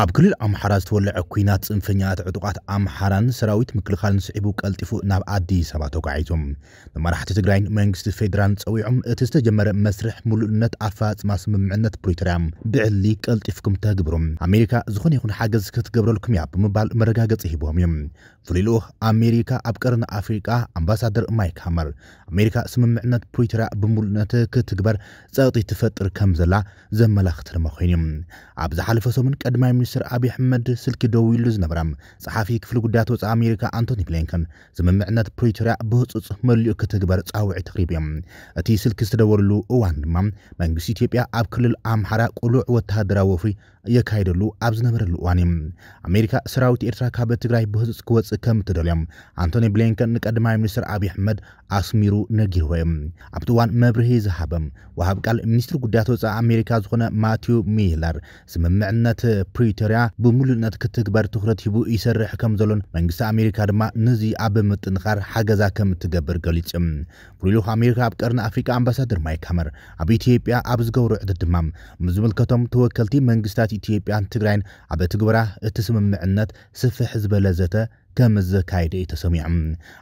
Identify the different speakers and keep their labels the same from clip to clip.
Speaker 1: ኣብ ክልል ኣምሓራ ዝተወልዐ ኩናት ፅንፈኛት ዕጡቃት ኣምሓራን ሰራዊት ምክልኻልን ስዒቡ ቀልጢፉ ናብ ኣዲስ ኣበባ ተጓዒዞም መራሕቲ ትግራይን መንግስቲ ፌደራልን ፀዊዖም እቲ ዝተጀመረ መስርሕ ሙሉእነት ኣፈፃፅማ ስምምዕነት ፕሪቶርያ ብዕሊ ቀልጢፍኩም ተግብሩም ኣሜሪካ ዝኾነ ይኹን ሓገዝ ክትገብረልኩም እያ ብምባል መረጋገፂ ሂቦም እዮም ፍሉይ ልኡኽ ኣሜሪካ ኣብ ቀርኒ ኣፍሪቃ ኣምባሳደር ማይክ ሃመር ኣሜሪካ ስምምዕነት ፕሪቶርያ ብምሉእነት ክትግበር ፀቕጢ ትፈጥር ከም ዘላ ዘመላኽት ድማ ኮይኑ ኣብ ዝሓለፈ ሰሙን ቀድማይ ሚኒስትር ኣብዪ ኣሕመድ ስልኪ ደው ኢሉ ዝነበራ ፀሓፊ ክፍሊ ጉዳያት ወፃኢ ኣሜሪካ ኣንቶኒ ብሊንከን ስምምዕነት ፕሪቶርያ ብህፁፅ መሊኡ ክትግበር ፃውዒት ኣቕሪቡ እዮም እቲ ስልኪ ዝተደወለሉ እዋን ድማ መንግስቲ ኢትዮጵያ ኣብ ክልል ኣምሓራ ቁሉዕ ወተሃደራዊ ወፍሪ የካሄደሉ ኣብዝነበረሉ እዋን ኣሜሪካ ሰራዊት ኤርትራ ካብ ትግራይ ብህፁፅ ክወፅእ ከም እትደልዮም ኣንቶኒ ብሊንከን ንቀዳማይ ሚኒስትር ኣብዪ ኣሕመድ ኣስሚሩ ነጊርዎ እዮም ኣብቲ እዋን መብርሂ ዝሃበም ወሃብ ቃል ሚኒስትሪ ጉዳያት ወፃኢ ኣሜሪካ ዝኾነ ማትዩ ሚለር ስምምዕነት ፕሪቶርያ ብምሉእነት ክትግበር ትኩረት ሂቡ ይሰርሕ ከም ዘሎን መንግስቲ ኣሜሪካ ድማ ንዚ ኣብ ምጥንኻር ሓገዛ ከም እትገብር ገሊፅ ፍሉይ ልኡኽ ኣሜሪካ ኣብ ቀርኒ ኣፍሪካ ኣምባሳደር ማይክ ሃመር ኣብ ኢትዮጵያ ኣብ ዝገብሩ ዕድት ምዝምልከቶም ተወከልቲ መንግስታት ኢትዮጵያን ትግራይን ኣብ ትግበራ እቲ ስምምዕነት ስፍሕ ዝበለ ዘተ ከም ዘካየደ እዩ ተሰሚዑ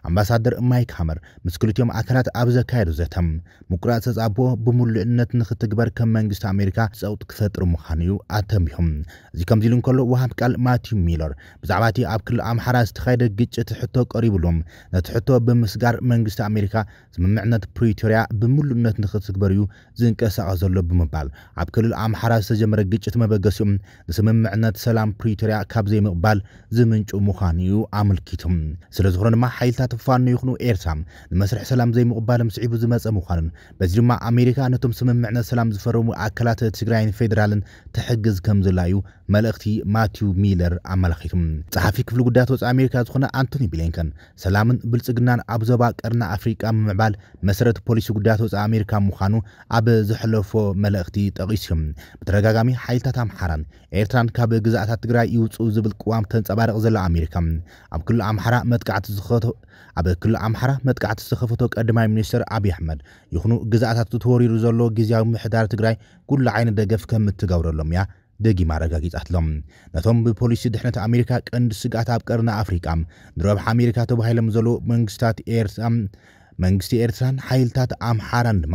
Speaker 1: ኣምባሳደር ማይክ ሃመር ምስ ክልትዮም ኣካላት ኣብ ዘካየዱ ዘተም ምቁራፅ ተጻብኦ ብምሉእነት ንክትግበር ከም መንግስቲ ኣሜሪካ ፀውጢ ክፈጥር ምዃኑ እዩ ኣተንቢሖም እዚ ከምዚ ኢሉ እንከሎ ውሃብ ቃል ማቲው ሚለር ብዛዕባ እቲ ኣብ ክልል ኣምሓራ ዝተካየደ ግጭት ሕቶ ቀሪብሎም ነቲ ሕቶ ብምስጋር መንግስቲ ኣሜሪካ ዝምምዕነት ፕሪቶርያ ብምሉእነት ንክትግበር እዩ ዝንቀሳቐስ ዘሎ ብምባል ኣብ ክልል ኣምሓራ ዝተጀመረ ግጭት መበገሲኦም ንስምምዕነት ሰላም ፕሪቶርያ ካብ ዘይምቕባል ዝምንጩ ምዃኑ እዩ ኣመልኪቶም ስለ ዝኾነ ድማ ሓይልታት ፋኖ ይኹኑ ኤርትራ ንመስርሕ ሰላም ዘይምቕባል ስዒቡ ዝመፀ ምዃኑን በዚ ድማ ኣሜሪካ ነቶም ስምምዕነት ሰላም ዝፈረሙ ኣካላት ትግራይን ፌደራልን ትሕግዝ ከም ዘላ እዩ መልእኽቲ ማቲው ሚለር ኣመላኺቱ ፀሓፊ ክፍሊ ጉዳያት ወፃኢ ኣሜሪካ ዝኾነ ኣንቶኒ ብሊንከን ሰላምን ብልፅግናን ኣብ ዞባ ቀርና ኣፍሪቃ ምምዕባል መሰረት ፖሊሲ ጉዳያት ወፃኢ ኣሜሪካ ምዃኑ ኣብ ዘሕለፎ መልእኽቲ ጠቒሱ እዩ ብተደጋጋሚ ሓይልታት ኣምሓራን ኤርትራን ካብ ግዛእታት ትግራይ ይውፅኡ ዝብል ቅዋም ተንፀባርቕ ዘሎ ኣሜሪካ ኣብ ክልል ኣምሓራ መጥቃዕቲ ዝኸቶ ኣብ ክልል ኣምሓራ መጥቃዕቲ ዝተኸፈቶ ቀዳማይ ሚኒስትር ኣብዪ ኣሕመድ ይኹኑ ግዛእታት ተወሪሩ ዘሎ ግዜያዊ ምሕዳር ትግራይ ኩሉ ዓይነት ደገፍ ከም እትገብረሎም እያ ደጊም ኣረጋጊፃ ነቶም ብፖሊሲ ድሕነት ኣሜሪካ ቀንዲ ስጋኣት ኣብ ቀርና ኣፍሪቃ ንረብሓ ኣሜሪካ ተባሂሎም ዘለዉ መንግስታት ኤርትራ መንግስቲ ኤርትራን ሓይልታት ኣምሓራን ድማ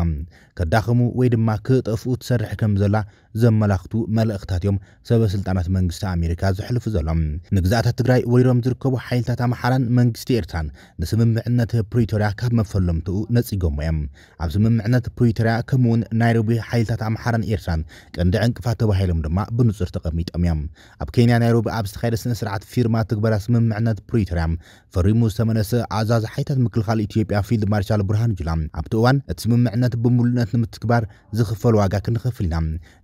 Speaker 1: ከዳኸሙ ወይ ድማ ክጠፍኡ ትሰርሕ ከም ዘላ ዘመላኽቱ መልእኽታት እዮም ሰበ ስልጣናት መንግስቲ ኣሜሪካ ዘሕልፉ ዘሎም ንግዛእታት ትግራይ ወሪሮም ዝርከቡ ሓይልታት ኣምሓራን መንግስቲ ኤርትራን ንስምምዕነት ፕሪቶርያ ካብ መፈለምትኡ ነፂጎሞ እዮም ኣብ ስምምዕነት ፕሪቶርያ ከምኡውን ናይሮቢ ሓይልታት ኣምሓራን ኤርትራን ቀንዲ ዕንቅፋት ተባሂሎም ድማ ብንፁር ተቐሚጦም እዮም ኣብ ኬንያ ናይሮቢ ኣብ ዝተኻየደ ስነ ስርዓት ፊርማ ትግበራ ስምምዕነት ፕሪቶርያ ፈሪሙ ዝተመለሰ ኣዛዝ ሓይልታት ምክልኻል ኢትዮጵያ ፊልድ ማርሻል ብርሃን ጁላ ኣብቲ እዋን እቲ ስምምዕነት ብምሉእነት ስምምዕነት ንምትግባር ዝኽፈል ዋጋ ክንኸፍል ኢና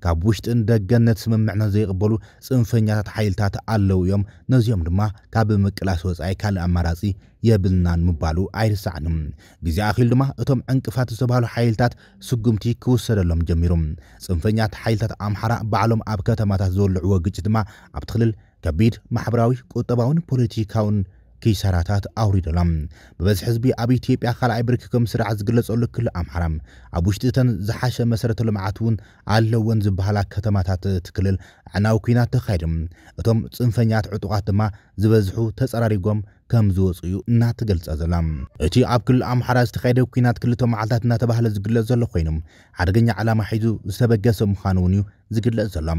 Speaker 1: ካብ ውሽጥን ደገነት ስምምዕነት ዘይቕበሉ ፅንፈኛታት ሓይልታት ኣለው እዮም ነዚኦም ድማ ካብ ምቅላስ ወፃኢ ካልእ ኣማራፂ የብልናን ምባሉ ኣይርስዓንም ግዜ ኣኪሉ ድማ እቶም ዕንቅፋት ዝተባሃሉ ሓይልታት ስጉምቲ ክውሰደሎም ጀሚሩ ፅንፈኛት ሓይልታት ኣምሓራ ባዕሎም ኣብ ከተማታት ዘወልዕዎ ግጭት ድማ ኣብቲ ክልል ከቢድ ማሕበራዊ ቁጠባውን ፖለቲካውን ከይሳራታት ኣውሪደሎም ብበዝሒ ህዝቢ ኣብ ኢትዮጵያ ካልኣይ ብርኪ ከም ስርዓት ዝግለጸሉ ክል ኣምሓራ ኣብ ውሽጢ እተን ዝሓሸ መሰረተ ልምዓት እውን ኣለወን ዝበሃላ ከተማታት ትክልል ዕናዊ ኩናት ተኻይድም እቶም ፅንፈኛት ዕጡቓት ድማ ዝበዝሑ ተፀራሪጎም ከም ዝወፁ እዩ እናተገልፀ ዘላ እቲ ኣብ ክልል ኣምሓራ ዝተካየደ ኩናት ክልተ መዓልታት እናተባህለ ዝግለፅ ዘሎ ኮይኑ ሓደገኛ ዓላማ ሒዙ ዝተበገሰ ምዃኑ እውን እዩ ዝግለጽ ዘሎ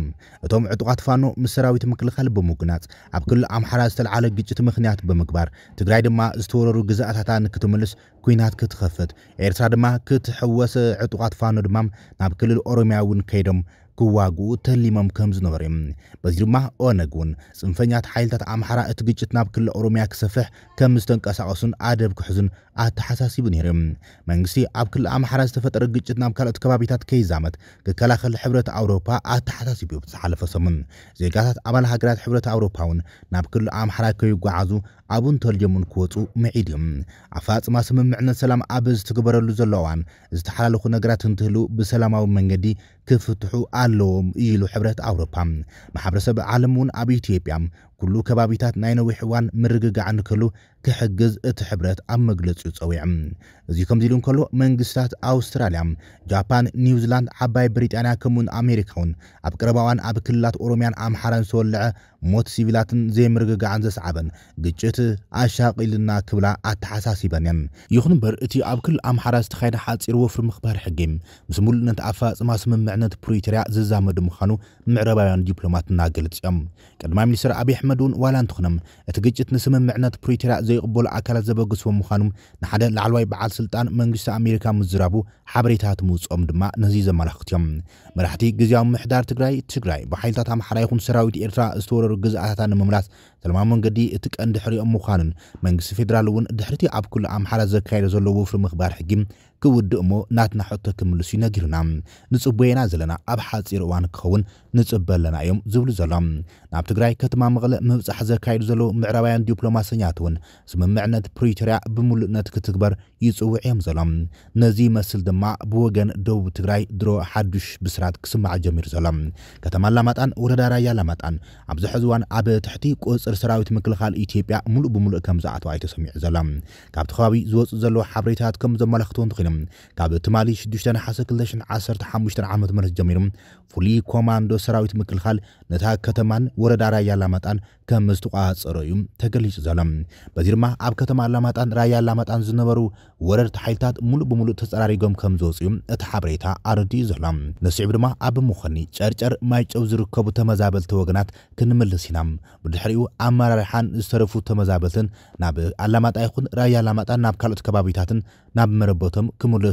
Speaker 1: እቶም ዕጡቃት ፋኖ ምስ ሰራዊት ምክልኻል ብምጉናፅ ኣብ ክልል ኣምሓራ ዝተለዓለ ግጭት ምኽንያት ብምግባር ትግራይ ድማ ዝተወረሩ ግዛእታታ ንክትምልስ ኩናት ክትኸፍት ኤርትራ ድማ ክትሕወስ ዕጡቃት ፋኖ ድማ ናብ ክልል ኦሮምያ እውን ከይዶም ክዋግኡ ተሊሞም ከም ዝነበሩ እዮም በዚ ድማ ኦነግ እውን ፅንፈኛት ሓይልታት ኣምሓራ እቲ ግጭት ናብ ክልል ኦሮምያ ክሰፍሕ ከም ዝተንቀሳቀሱን ኣደብ ክሕዙን ኣተሓሳሲቡ ነይሩ እዮም መንግስቲ ኣብ ክልል ኣምሓራ ዝተፈጠረ ግጭት ናብ ካልኦት ከባቢታት ከይዛመት ክከላኸል ሕብረት ኣውሮፓ ኣውሮፓ ኣተሓሳሲቡ ብዝሓለፈ ሰሙን ዜጋታት ኣባል ሃገራት ሕብረት ኣውሮፓ እውን ናብ ክልል ኣምሓራ ከይጓዓዙ ኣብን ተልጀሙን ክወፁ ምዒድ እዩ ኣፋፅማ ስምምዕነት ሰላም ኣብ ዝትግበረሉ ዘሎ እዋን ዝተሓላለኩ ነገራት እንትህሉ ብሰላማዊ መንገዲ ክፍትሑ ኣለዎም ኢሉ ሕብረት ኣውሮፓ ማሕበረሰብ ዓለም እውን ኣብ ኢትዮጵያ ኩሉ ከባቢታት ናይ ነዊሕ እዋን ምርግጋዕ ንክህሉ ክሕግዝ እቲ ሕብረት ኣብ መግለፂኡ ፀዊዕ እዚ ከምዚ ኢሉ እንከሎ መንግስትታት ኣውስትራልያ ጃፓን ኒውዚላንድ ዓባይ ብሪጣንያ ከምኡን ኣሜሪካ እውን ኣብ ቀረባዋን ኣብ ክልላት ኦሮምያን ኣምሓራን ዝተወልዐ ሞት ሲቪላትን ዘይምርግጋዕን ዘሰዓበን ግጭት ኣሻቂልና ክብላ ኣተሓሳሲበን እየን ይኹን እምበር እቲ ኣብ ክልል ኣምሓራ ዝተኻየደ ሓፂር ወፍሪ ምኽባር ሕጊ ምስ ሙሉእነት ኣፈፃፅማ ስምምዕነት ፕሪቶርያ ዝዛመዱ ምዃኑ ምዕረባውያን ዲፕሎማት እናገልፅ እዮም ቀዳማይ ሚኒስትር ኣብዪ ኣሕመድ እውን ዋላ እንትኾኖም እቲ ግጭት ንስምምዕነት ፕሪቶርያ ዘ ዘይቕበሉ ኣካላት ዘበግስዎ ምዃኑ ንሓደ ላዕለዋይ በዓል ስልጣን መንግስቲ ኣሜሪካ ምዝራቡ ሓበሬታት ምውፅኦም ድማ ነዚ ዘመላኽት እዮም መራሕቲ ግዜዊ ምሕዳር ትግራይ ትግራይ ብሓይልታት ኣምሓራ ይኹን ሰራዊት ኤርትራ ዝተወረሩ ግዝኣታታ ንምምላስ ሰለማሞን መንገዲ እቲ ቀንዲ ሕሪኦም ምዃንን መንግስቲ ፌደራል እውን ድሕርቲ ኣብ ኩሉ ኣምሓራ ዘካየደ ዘሎ ውፍሪ ምኽባር ሕጊ ክውድእ እሞ ናትና ሕቶ ክምልሱ እዩ ነጊሩና ንፅበየና ዘለና ኣብ ሓፂር እዋን ክኸውን ንፅበ ኣለና እዮም ዝብሉ ዘሎ ናብ ትግራይ ከተማ መቐለ ምብፃሕ ዘካይዱ ዘለዉ ምዕራባውያን ዲፕሎማሰኛት እውን ስምምዕነት ፕሪቶርያ ብምሉእነት ክትግበር ይፅውዕ እዮም ዘሎ ነዚ መስል ድማ ብወገን ደቡብ ትግራይ ድሮ ሓዱሽ ብስራት ክስማዕ ጀሚሩ ዘሎ ከተማ ላማጣን ወረዳ ራያ ላማጣን ኣብዚ ሕዚ እዋን ኣብ ትሕቲ ቆፅ መነፅር ሰራዊት ምክልኻል ኢትዮጵያ ሙሉእ ብምሉእ ከም ዝኣተዋ እዩ ተሰሚዑ ዘሎ ካብቲ ከባቢ ዝወፁ ዘለዎ ሓበሬታት ከም ዘመላኽቶ እንትኾይኖም ካብ ትማሊ 6 ናሓሰ 215 ዓ ም ጀሚሩ ፍሉይ ኮማንዶ ሰራዊት ምክልኻል ነታ ከተማን ወረዳ ራያ ላማጣን ከም ዝተቋፀሮ እዩ ተገሊጹ ዘሎ በዚ ድማ ኣብ ከተማ ላማጣን ራያ ላማጣን ዝነበሩ ወረርቲ ሓይልታት ሙሉእ ብምሉእ ተፀራሪጎም ከም ዝወፅኡ እቲ ሓበሬታ ኣረዲኡ ዘሎ ንስዒቡ ድማ ኣብ ምኾኒ ጨርጨር ማይጨው ዝርከቡ ተመዛበልቲ ወገናት ክንምልስ ኢና ብድሕሪኡ ኣመራርሓን ዝተረፉ ተመዛበልትን ናብ ኣላማጣ ይኹን ራያ ኣላማጣን ናብ ካልኦት ከባቢታትን ናብ መረበቶም ክብሉ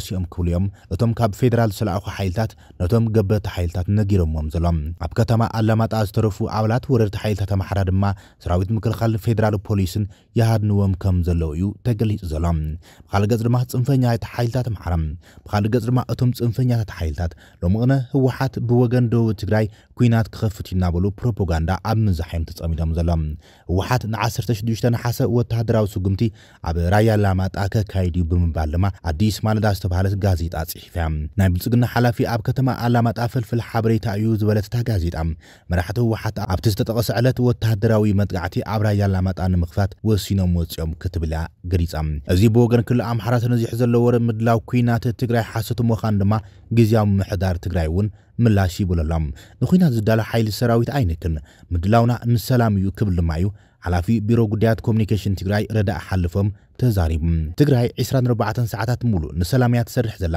Speaker 1: እዮም እቶም ካብ ፌደራል ዝሰለኣኹ ሓይልታት ነቶም ገበርቲ ሓይልታት ነጊሮምዎም ዘሎም ኣብ ከተማ ኣላማጣ ዝተረፉ ኣባላት ወረርቲ ሓይልታት ኣምሓራ ድማ ሰራዊት ምክልኻል ፌደራል ፖሊስን ይሃድንዎም ከም ዘለዉ እዩ ተገሊጹ ዘሎም ብካልእ ገጽ ድማ ፅንፈኛ ጽንፈኛት ሓይልታት ኣምሓራ ብካልእ ገጽ ድማ እቶም ፅንፈኛታት ሓይልታት ሎሚ ቕነ ህወሓት ብወገን ደቡብ ትግራይ ኩናት ክኸፍት እናበሉ ፕሮፓጋንዳ ኣብ ምዛሓዮም ተጸሚዶም ዘሎም ህወሓት ን16 ሓሰ ወተሃደራዊ ስጉምቲ ኣብ ራያ ኣላማጣ ከካይድ እዩ ብምባል ድማ ኣዲስ ማለዳ ዝተባሃለት ጋዜጣ ፅሒፍያ ናይ ብልፅግና ሓላፊ ኣብ ከተማ ኣላማጣ ፍልፍል ሓበሬታ እዩ ዝበለትታ ጋዜጣ መራሕቲ ህወሓት ኣብቲ ዝተጠቐሰ ዕለት ወተሃደራዊ መጥጋዕቲ ኣብ ራያ ኣላማጣ ንምኽፋት ወሲኖም ወፂኦም ክትብላ ገሊፃ እዚ ብወገን ክልል ኣምሓራ ተነዚሑ ዘሎ ወረ ምድላው ኩናት ትግራይ ሓሰቱ ምዃን ድማ ግዜያዊ ምሕዳር ትግራይ እውን ምላሽ ይብለሎም ንኩናት ዝዳሎ ሓይሊ ሰራዊት ኣይንክን ምድላውና ንሰላም እዩ ክብል ድማ እዩ ሓላፊ ቢሮ ጉዳያት ኮሚኒኬሽን ትግራይ ረዳእ ሓልፎም ተዛሪቡ ትግራይ 24 ሰዓታት ሙሉእ ንሰላም እያ ትሰርሕ ዘላ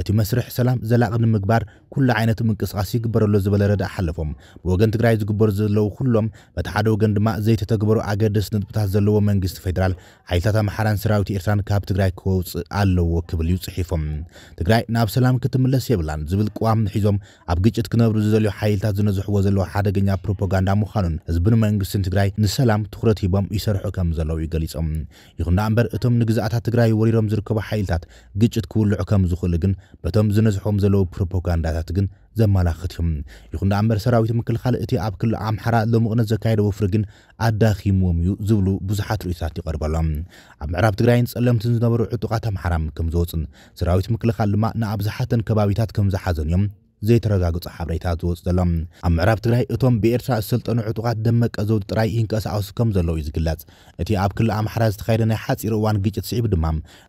Speaker 1: እቲ መስርሕ ሰላም ዘላቕ ንምግባር ኩሉ ዓይነት ምንቅስቃስ ይግበረሎ ዝበለ ረዳእ ሓለፎም ብወገን ትግራይ ዝግበሩ ዘለዉ ኩሎም በቲ ሓደ ወገን ድማ ዘይተተግበሩ ኣገደስ ንጥብታት ዘለዎ መንግስቲ ፌደራል ሓይልታት ኣምሓራን ሰራዊት ኤርትራን ካብ ትግራይ ክወፅእ ኣለዎ ክብል እዩ ፅሒፎም ትግራይ ናብ ሰላም ክትምለስ የብላን ዝብል ቅዋም ንሒዞም ኣብ ግጭት ክነብሩ ዝዘልዩ ሓይልታት ዝነዝሕዎ ዘለዎ ሓደገኛ ፕሮፓጋንዳ ምዃኑን ህዝብን መንግስትን ትግራይ ንሰላም ትኩረት ሂቦም ይሰርሑ ከም ዘለዉ እዩ ገሊፆም ይኹን እምበር እምበር እቶም ንግዛእታት ትግራይ ወሪሮም ዝርከቡ ሓይልታት ግጭት ክውልዑ ከም ዝኽእሉ ግን በቶም ዝነዝሖም ዘለዉ ፕሮፓጋንዳታት ግን ዘመላኽት እዩ ይኹን ዳ እምበር ሰራዊት ምክልኻል እቲ ኣብ ክልል ኣምሓራ ልምቕነት ዘካየደ ወፍሪ ግን ኣዳኺምዎም እዩ ዝብሉ ብዙሓት ርእይታት ይቐርበሎም ኣብ ምዕራብ ትግራይን ጸለምትን ዝነበሩ ዕጡቓት ኣምሓራ ከም ዝወፅን ሰራዊት ምክልኻል ድማ ንኣብዝሓተን ከባቢታት ከም ዝሓዘን እዮም ዘይተረጋግፁ ሓበሬታ ዝወፅ ዘሎም ኣብ ምዕራብ ትግራይ እቶም ብኤርትራ ዝሰልጠኑ ዕጡቓት ደመቀ ዘውዲ ጥራይ ይንቀሳቐሱ ከም ዘለዉ እዩ ዝግለጽ እቲ ኣብ ክልል ኣምሓራ ዝተኻየደ ናይ ሓፂር እዋን ግጭት ስዒቡ ድማ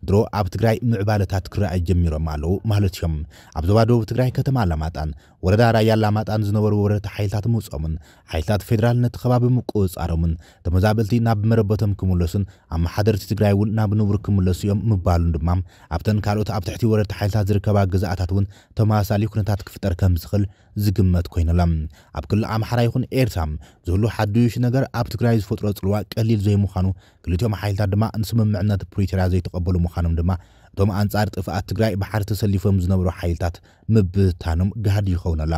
Speaker 1: ድሮ ኣብ ትግራይ ምዕባለታት ክረኣይ ጀሚሮም ኣለዉ ማለት እዮም ኣብ ዞባ ደቡብ ትግራይ ከተማ ኣላማጣን ወረዳ ራያ ኣላማጣን ዝነበሩ ወረርቲ ሓይልታት ምውፆምን ሓይልታት ፌደራል ነቲ ከባቢ ምቁፅፃሮምን ተመዛበልቲ ናብ መረበቶም ክምለሱን ኣብ መሓደርቲ ትግራይ እውን ናብ ንቡር ክምለሱ እዮም ምባሉን ድማ ኣብተን ካልኦት ኣብ ትሕቲ ወረርቲ ሓይልታት ዝርከባ ገዛእታት እውን ተመሳሳሊ ኩነታት ክፍጠር ከም ዝኽእል ዝግመት ኮይኑሎም ኣብ ክልል ኣምሓራ ይኹን ኤርትራ ዝህሉ ሓዱሽ ነገር ኣብ ትግራይ ዝፈጥሮ ፅልዋ ቀሊል ዘይምዃኑ ክልትኦም ሓይልታት ድማ ንስምምዕነት ፕሪቶርያ ዘይተቐበሉ ምዃኖም ድማ እቶም ኣንጻር ጥፍኣት ትግራይ ብሓደ ተሰሊፎም ዝነብሩ ሓይልታት ምብህታኖም ገሃድ ይኸውን ኣላ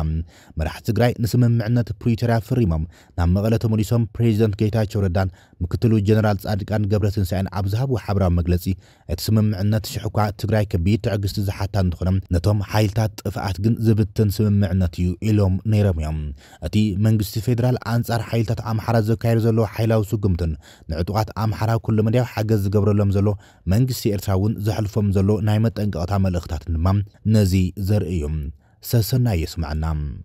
Speaker 1: መራሕቲ ትግራይ ንስምምዕነት ፕሪቶርያ ፍሪሞም ናብ መቐለ ተመሊሶም ፕሬዚደንት ጌታቸው ረዳን ምክትሉ ጀነራል ጻድቃን ገብረ ትንሳኤን ኣብ ዝሃብዎ ሓበራዊ መግለጺ እቲ ስምምዕነት ሽሕኳ ትግራይ ከቢድ ትዕግስቲ ዝሓታ እንትኾኖም ነቶም ሓይልታት ጥፍኣት ግን ዝብትን ስምምዕነት እዩ ኢሎም ነይሮም እዮም እቲ መንግስቲ ፌደራል ኣንጻር ሓይልታት ኣምሓራ ዘካየዱ ዘለዎ ሓይላዊ ስጉምትን ንዕጡቓት ኣምሓራ ኩሉ መድያዊ ሓገዝ ዝገብረሎም ዘሎ መንግስቲ ኤርትራ እውን ዘሕልፎም ዘሎ ናይ መጠንቀቕታ መልእኽታትን ድማ ነዚ ዘርኢ سيوم ساسنا يسمعنا